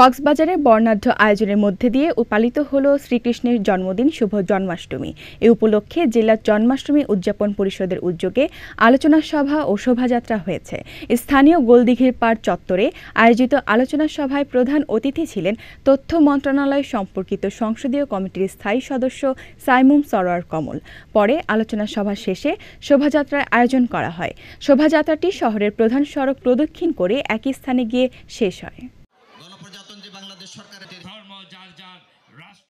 কক্সবাজারে বর্ণাঢ্য আয়োজনের মধ্যে দিয়ে পালিত হল শ্রীকৃষ্ণের জন্মদিন শুভ জন্মাষ্টমী এ উপলক্ষে জেলা জন্মাষ্টমী উদযাপন পরিষদের উদ্যোগে আলোচনা সভা ও শোভাযাত্রা হয়েছে স্থানীয় গোলদিঘির পাড় চত্বরে আয়োজিত আলোচনা সভায় প্রধান অতিথি ছিলেন তথ্য মন্ত্রণালয় সম্পর্কিত সংসদীয় কমিটির স্থায়ী সদস্য সাইমুম সরোয়ার কমল পরে আলোচনা সভা শেষে শোভাযাত্রার আয়োজন করা হয় শোভাযাত্রাটি শহরের প্রধান সড়ক প্রদক্ষিণ করে একই স্থানে গিয়ে শেষ হয় যে বাংলাদেশ সরকারের ধর্ম যার যার রাষ্ট্র